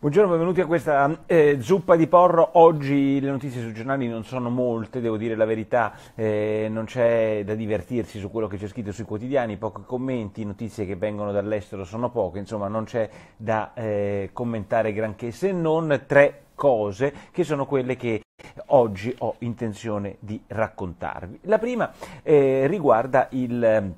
Buongiorno, benvenuti a questa eh, zuppa di porro. Oggi le notizie sui giornali non sono molte, devo dire la verità, eh, non c'è da divertirsi su quello che c'è scritto sui quotidiani, pochi commenti, notizie che vengono dall'estero sono poche, insomma non c'è da eh, commentare granché se non tre cose che sono quelle che oggi ho intenzione di raccontarvi. La prima eh, riguarda il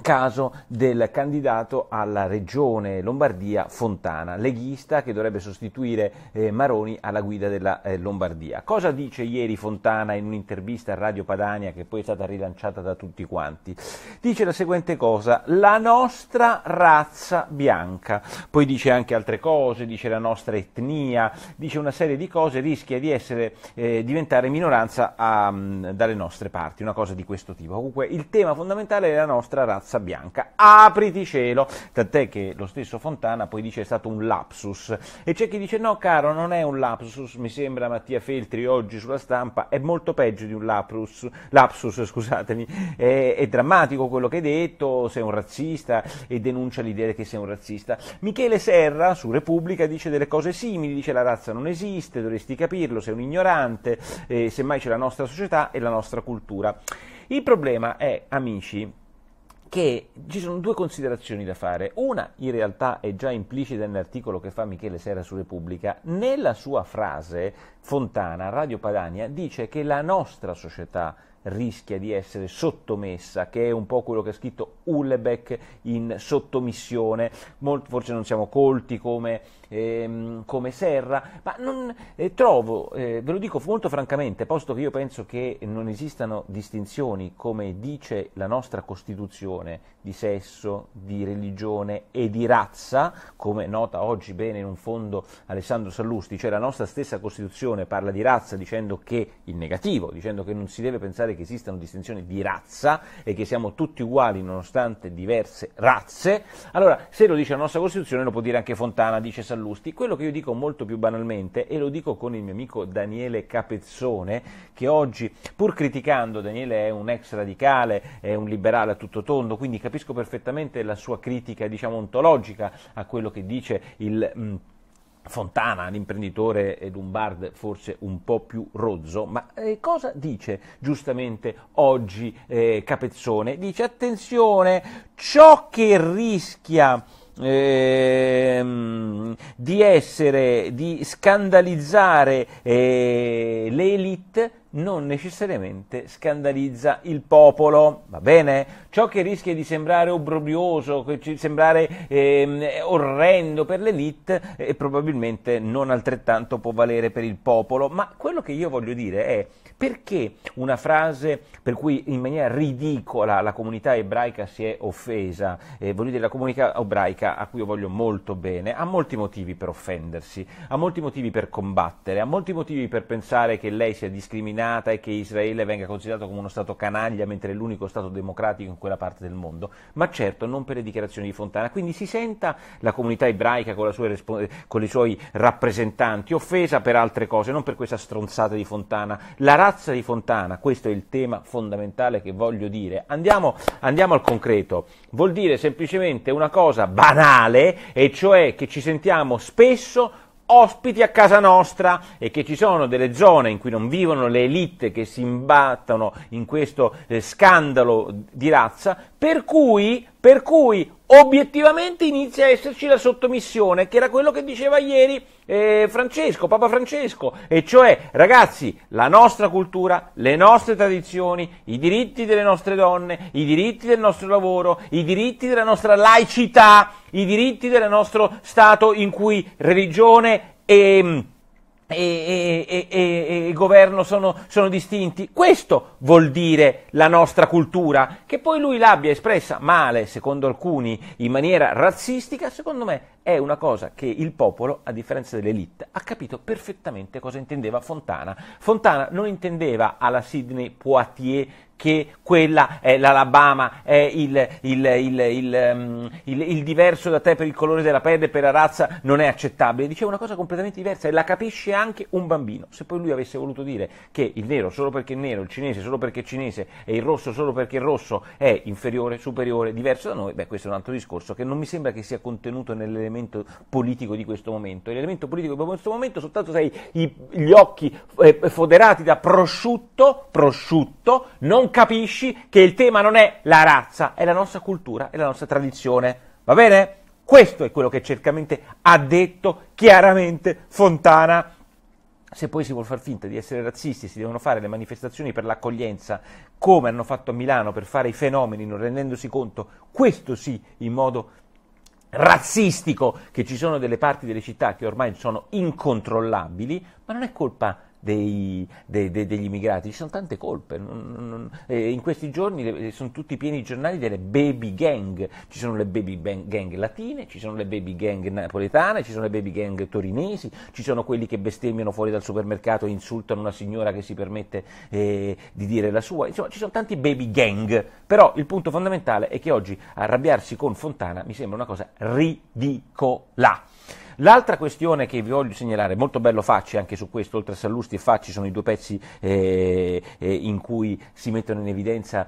caso del candidato alla regione Lombardia Fontana, leghista che dovrebbe sostituire eh, Maroni alla guida della eh, Lombardia. Cosa dice ieri Fontana in un'intervista a Radio Padania che poi è stata rilanciata da tutti quanti? Dice la seguente cosa, la nostra razza bianca, poi dice anche altre cose, dice la nostra etnia, dice una serie di cose, rischia di essere, eh, diventare minoranza a, dalle nostre parti, una cosa di questo tipo. Comunque il tema fondamentale è la nostra razza Razza Bianca. Apriti cielo! Tant'è che lo stesso Fontana poi dice è stato un lapsus. E c'è chi dice no caro, non è un lapsus, mi sembra Mattia Feltri oggi sulla stampa, è molto peggio di un lapsus, lapsus scusatemi, è, è drammatico quello che hai detto, sei un razzista e denuncia l'idea che sei un razzista. Michele Serra su Repubblica dice delle cose simili, dice la razza non esiste, dovresti capirlo, sei un ignorante, eh, semmai c'è la nostra società e la nostra cultura. Il problema è, amici, che ci sono due considerazioni da fare. Una, in realtà, è già implicita nell'articolo che fa Michele Sera su Repubblica. Nella sua frase, Fontana, Radio Padania, dice che la nostra società rischia di essere sottomessa, che è un po' quello che ha scritto Hullebeck in sottomissione, Molto, forse non siamo colti come, ehm, come Serra, ma non, eh, trovo, eh, ve lo dico molto francamente, posto che io penso che non esistano distinzioni, come dice la nostra Costituzione, di sesso, di religione e di razza, come nota oggi bene in un fondo Alessandro Sallusti, cioè la nostra stessa Costituzione parla di razza dicendo che il negativo, dicendo che non si deve pensare che esistano distinzioni di razza e che siamo tutti uguali nonostante diverse razze, allora se lo dice la nostra Costituzione lo può dire anche Fontana, dice Sallusti. Quello che io dico molto più banalmente, e lo dico con il mio amico Daniele Capezzone, che oggi, pur criticando, Daniele è un ex radicale, è un liberale a tutto tondo, quindi capisco perfettamente la sua critica, diciamo, ontologica a quello che dice il... Mh, Fontana, l'imprenditore imprenditore forse un po' più rozzo, ma eh, cosa dice giustamente oggi eh, Capezzone? Dice attenzione, ciò che rischia Ehm, di essere, di scandalizzare eh, l'elite non necessariamente scandalizza il popolo, va bene? Ciò che rischia di sembrare obbrobrioso, sembrare eh, orrendo per l'elite, eh, probabilmente non altrettanto può valere per il popolo, ma quello che io voglio dire è perché una frase per cui in maniera ridicola la comunità ebraica si è offesa, eh, voglio dire la comunità ebraica a cui io voglio molto bene, ha molti motivi per offendersi, ha molti motivi per combattere, ha molti motivi per pensare che lei sia discriminata, sbagliata e che Israele venga considerato come uno Stato canaglia mentre è l'unico Stato democratico in quella parte del mondo, ma certo non per le dichiarazioni di Fontana. Quindi si senta la comunità ebraica con, sua, con i suoi rappresentanti offesa per altre cose, non per questa stronzata di Fontana. La razza di Fontana, questo è il tema fondamentale che voglio dire. Andiamo, andiamo al concreto. Vuol dire semplicemente una cosa banale, e cioè che ci sentiamo spesso ospiti a casa nostra e che ci sono delle zone in cui non vivono le elite che si imbattono in questo eh, scandalo di razza, per cui, per cui, obiettivamente inizia a esserci la sottomissione, che era quello che diceva ieri eh, Francesco, Papa Francesco, e cioè ragazzi, la nostra cultura, le nostre tradizioni, i diritti delle nostre donne, i diritti del nostro lavoro, i diritti della nostra laicità, i diritti del nostro Stato in cui religione e mm, e, e, e, e, governo sono, sono, distinti. Questo vuol dire la nostra cultura, che poi lui l'abbia espressa male, secondo alcuni, in maniera razzistica, secondo me è una cosa che il popolo, a differenza dell'elite, ha capito perfettamente cosa intendeva Fontana. Fontana non intendeva alla Sidney Poitier che quella è l'Alabama, è il, il, ehm, il, il, diverso da te per il colore della pelle, per la razza, non è accettabile. Dice una cosa completamente diversa e la capisce anche un bambino. Se poi lui avesse voluto dire che il nero solo perché è nero, il cinese solo perché è cinese e il rosso solo perché è rosso è inferiore, superiore, diverso da noi, beh questo è un altro discorso che non mi sembra che sia contenuto nell'elemento politico di questo momento. L'elemento politico di questo momento soltanto sei gli occhi eh, foderati da prosciutto, prosciutto, non non capisci che il tema non è la razza, è la nostra cultura, e la nostra tradizione. Va bene? Questo è quello che certamente ha detto chiaramente Fontana. Se poi si vuole far finta di essere razzisti, si devono fare le manifestazioni per l'accoglienza, come hanno fatto a Milano per fare i fenomeni, non rendendosi conto, questo sì, in modo razzistico, che ci sono delle parti delle città che ormai sono incontrollabili, ma non è colpa di dei, de, de, degli immigrati, ci sono tante colpe. Non, non, eh, in questi giorni le, eh, sono tutti pieni i giornali delle baby gang, ci sono le baby gang latine, ci sono le baby gang napoletane, ci sono le baby gang torinesi, ci sono quelli che bestemmiano fuori dal supermercato e insultano una signora che si permette eh, di dire la sua, insomma ci sono tanti baby gang, però il punto fondamentale è che oggi arrabbiarsi con Fontana mi sembra una cosa ridicola. L'altra questione che vi voglio segnalare, molto bello Facci, anche su questo, oltre a Sallusti e Facci sono i due pezzi eh, eh, in cui si mettono in evidenza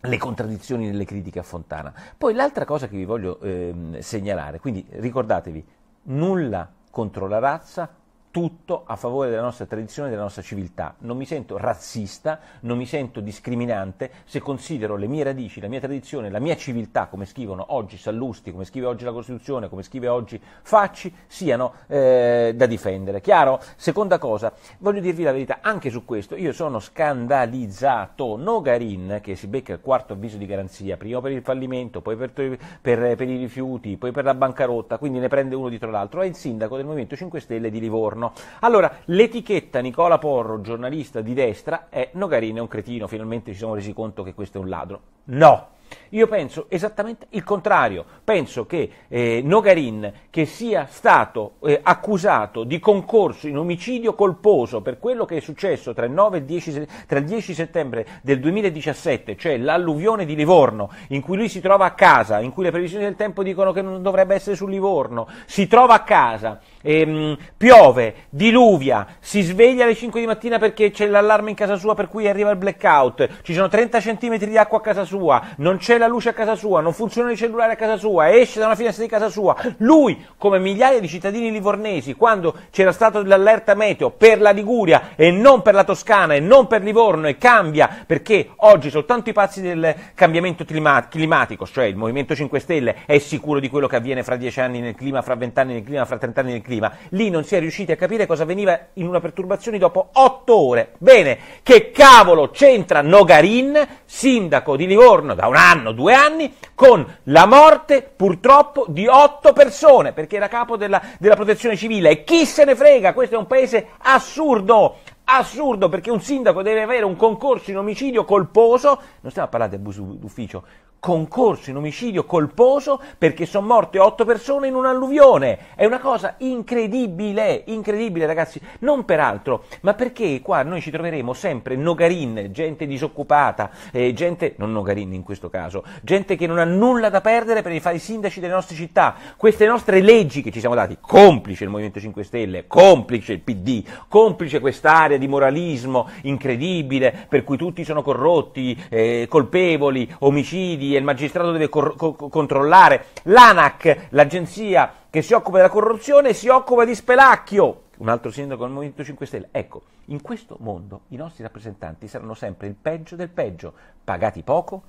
le contraddizioni nelle critiche a Fontana. Poi l'altra cosa che vi voglio eh, segnalare, quindi ricordatevi, nulla contro la razza, tutto a favore della nostra tradizione e della nostra civiltà. Non mi sento razzista, non mi sento discriminante se considero le mie radici, la mia tradizione, la mia civiltà, come scrivono oggi Sallusti, come scrive oggi la Costituzione, come scrive oggi Facci, siano eh, da difendere. Chiaro? Seconda cosa, voglio dirvi la verità, anche su questo io sono scandalizzato. Nogarin, che si becca il quarto avviso di garanzia, prima per il fallimento, poi per, per, per i rifiuti, poi per la bancarotta, quindi ne prende uno dietro l'altro, è il sindaco del Movimento 5 Stelle di Livorno giorno. Allora, l'etichetta Nicola Porro, giornalista di destra, è Nogarini è un cretino, finalmente ci siamo resi conto che questo è un ladro. No! Io penso esattamente il contrario, penso che eh, Nogarin, che sia stato eh, accusato di concorso in omicidio colposo per quello che è successo tra il, 9 e 10, tra il 10 settembre del 2017, cioè l'alluvione di Livorno, in cui lui si trova a casa, in cui le previsioni del tempo dicono che non dovrebbe essere su Livorno, si trova a casa, ehm, piove, diluvia, si sveglia alle 5 di mattina perché c'è l'allarme in casa sua per cui arriva il blackout, ci sono 30 cm di acqua a casa sua, non c'è la luce a casa sua, non funzionano i cellulari a casa sua, esce da una finestra di casa sua. Lui, come migliaia di cittadini livornesi, quando c'era stato l'allerta meteo per la Liguria e non per la Toscana e non per Livorno e cambia perché oggi soltanto i pazzi del cambiamento climatico, cioè il Movimento 5 Stelle, è sicuro di quello che avviene fra dieci anni nel clima, fra vent'anni nel clima, fra trent'anni nel clima. Lì non si è riusciti a capire cosa veniva in una perturbazione dopo otto ore. Bene, che cavolo c'entra Nogarin, sindaco di Livorno, da un anno? anno, due anni, con la morte purtroppo di otto persone, perché era capo della, della protezione civile. E chi se ne frega, questo è un paese assurdo, assurdo, perché un sindaco deve avere un concorso in omicidio colposo, non stiamo a parlare di abuso d'ufficio, concorso in omicidio colposo perché sono morte otto persone in un'alluvione. È una cosa incredibile, incredibile ragazzi, non per altro, ma perché qua noi ci troveremo sempre nogarin, gente disoccupata, eh, gente, non nogarin in questo caso, gente che non ha nulla da perdere per fare i sindaci delle nostre città. Queste nostre leggi che ci siamo dati, complice il Movimento 5 Stelle, complice il PD, complice quest'area di moralismo incredibile per cui tutti sono corrotti, eh, colpevoli, omicidi, garanzie, il magistrato deve cor- co- controllare. L'ANAC, l'agenzia che si occupa della corruzione, si occupa di Spelacchio, un altro sindaco del Movimento 5 Stelle. Ecco, in questo mondo i nostri rappresentanti saranno sempre il peggio del peggio, pagati poco,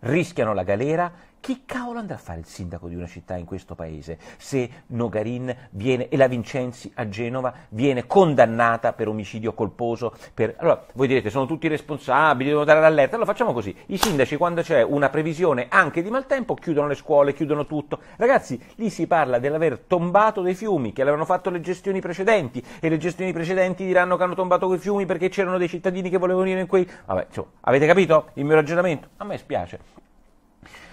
rischiano la galera chi cavolo andrà a fare il sindaco di una città in questo paese se Nogarin viene, e la Vincenzi a Genova viene condannata per omicidio colposo? Per... Allora, voi direte, sono tutti responsabili, devono dare l'allerta. Allora facciamo così, i sindaci quando c'è una previsione anche di maltempo chiudono le scuole, chiudono tutto. Ragazzi, lì si parla dell'aver tombato dei fiumi, che avevano fatto le gestioni precedenti, e le gestioni precedenti diranno che hanno tombato quei fiumi perché c'erano dei cittadini che volevano venire in quei... Vabbè, insomma, avete capito il mio ragionamento? A me spiace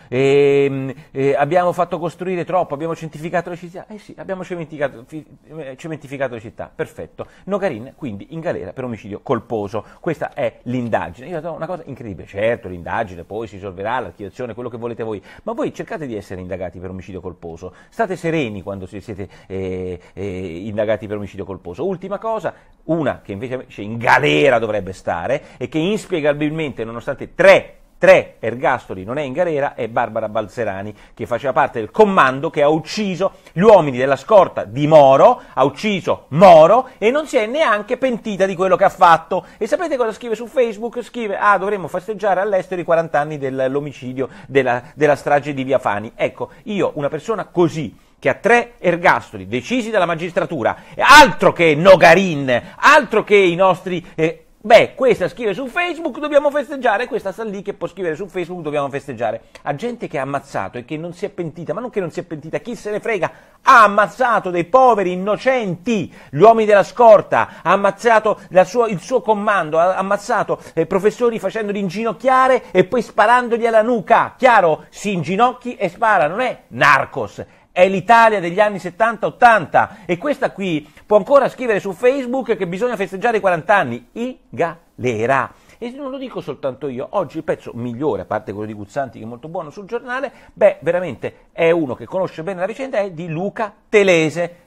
e, ehm, e eh, abbiamo fatto costruire troppo, abbiamo cementificato le città, eh sì, abbiamo cementificato, eh, cementificato le città, perfetto. Nogarin quindi in galera per omicidio colposo, questa è l'indagine, io ho oh, una cosa incredibile, certo l'indagine poi si risolverà, l'archiviazione, quello che volete voi, ma voi cercate di essere indagati per omicidio colposo, state sereni quando siete eh, eh, indagati per omicidio colposo. Ultima cosa, una che invece in galera dovrebbe stare e che inspiegabilmente, nonostante tre 3 ergastoli non è in galera e Barbara Balzerani che faceva parte del comando che ha ucciso gli uomini della scorta di Moro, ha ucciso Moro e non si è neanche pentita di quello che ha fatto. E sapete cosa scrive su Facebook? Scrive, ah dovremmo festeggiare all'estero i 40 anni dell'omicidio, della, della strage di Via Fani. Ecco, io una persona così che ha tre ergastoli decisi dalla magistratura, altro che Nogarin, altro che i nostri eh, Beh, questa scrive su Facebook, dobbiamo festeggiare, questa sta lì che può scrivere su Facebook, dobbiamo festeggiare. A gente che ha ammazzato e che non si è pentita, ma non che non si è pentita, chi se ne frega, ha ammazzato dei poveri innocenti, gli uomini della scorta, ha ammazzato sua, il suo comando, ha ammazzato eh, professori facendoli inginocchiare e poi sparandogli alla nuca. Chiaro? Si inginocchi e spara, non è narcos, è l'Italia degli anni 70-80 e questa qui può ancora scrivere su Facebook che bisogna festeggiare i 40 anni I galera. E non lo dico soltanto io, oggi il pezzo migliore, a parte quello di Guzzanti che è molto buono sul giornale, beh, veramente è uno che conosce bene la vicenda, è di Luca Telese.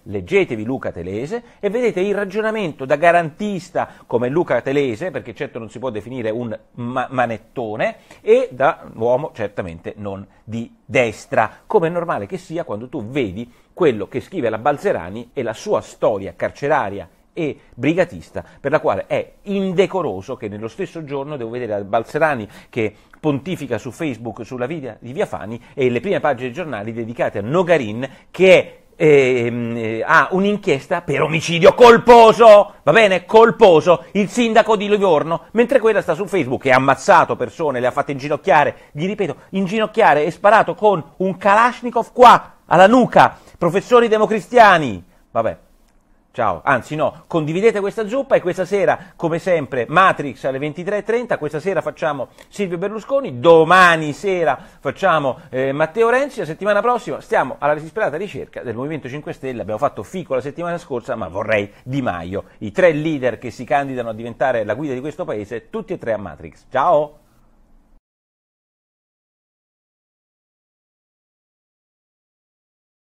Leggetevi Luca Telese e vedete il ragionamento da garantista come Luca Telese, perché certo non si può definire un ma- manettone, e da uomo certamente non di destra, come è normale che sia quando tu vedi quello che scrive la Balzerani e la sua storia carceraria e brigatista, per la quale è indecoroso che nello stesso giorno devo vedere Balzerani che pontifica su Facebook sulla vita di Via Fani e le prime pagine dei giornali dedicate a Nogarin che è Ehm, eh, ha un'inchiesta per omicidio colposo, va bene? Colposo, il sindaco di Livorno, mentre quella sta su Facebook e ha ammazzato persone, le ha fatte inginocchiare, gli ripeto, inginocchiare e sparato con un Kalashnikov qua, alla nuca, professori democristiani, vabbè ciao, anzi no, condividete questa zuppa e questa sera, come sempre, Matrix alle 23.30, questa sera facciamo Silvio Berlusconi, domani sera facciamo eh, Matteo Renzi, la settimana prossima stiamo alla disperata ricerca del Movimento 5 Stelle, abbiamo fatto Fico la settimana scorsa, ma vorrei Di Maio, i tre leader che si candidano a diventare la guida di questo paese, tutti e tre a Matrix. Ciao!